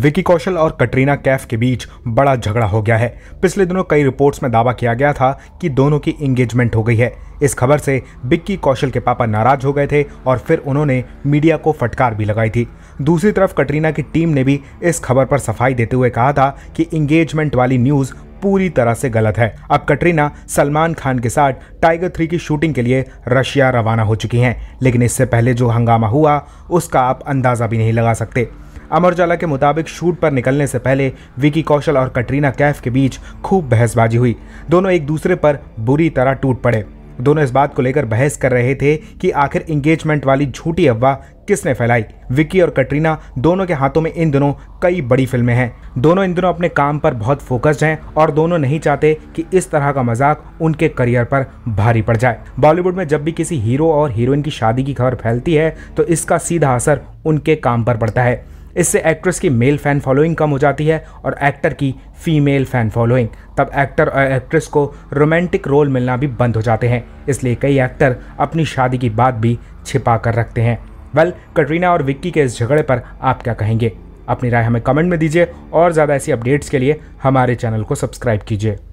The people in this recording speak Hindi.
विकी कौशल और कटरीना कैफ के बीच बड़ा झगड़ा हो गया है पिछले दिनों कई रिपोर्ट्स में दावा किया गया था कि दोनों की इंगेजमेंट हो गई है इस खबर से विक्की कौशल के पापा नाराज हो गए थे और फिर उन्होंने मीडिया को फटकार भी लगाई थी दूसरी तरफ कटरीना की टीम ने भी इस खबर पर सफाई देते हुए कहा था कि इंगेजमेंट वाली न्यूज़ पूरी तरह से गलत है अब कटरीना सलमान खान के साथ टाइगर थ्री की शूटिंग के लिए रशिया रवाना हो चुकी हैं लेकिन इससे पहले जो हंगामा हुआ उसका आप अंदाज़ा भी नहीं लगा सकते अमर उजाला के मुताबिक शूट पर निकलने से पहले विकी कौशल और कटरीना कैफ के बीच खूब बहसबाजी हुई दोनों एक दूसरे पर बुरी तरह टूट पड़े दोनों इस बात को लेकर बहस कर रहे थे कि आखिर इंगेजमेंट वाली झूठी अफवाह किसने फैलाई विकी और कटरीना दोनों के हाथों में इन दिनों कई बड़ी फिल्में हैं दोनों इन दिनों अपने काम पर बहुत फोकस्ड हैं और दोनों नहीं चाहते कि इस तरह का मजाक उनके करियर पर भारी पड़ जाए बॉलीवुड में जब भी किसी हीरो और हीरोइन की शादी की खबर फैलती है तो इसका सीधा असर उनके काम पर पड़ता है इससे एक्ट्रेस की मेल फैन फॉलोइंग कम हो जाती है और एक्टर की फीमेल फैन फॉलोइंग तब एक्टर और एक्ट्रेस को रोमांटिक रोल मिलना भी बंद हो जाते हैं इसलिए कई एक्टर अपनी शादी की बात भी छिपा कर रखते हैं वेल कटरीना और विक्की के इस झगड़े पर आप क्या कहेंगे अपनी राय हमें कमेंट में दीजिए और ज़्यादा ऐसी अपडेट्स के लिए हमारे चैनल को सब्सक्राइब कीजिए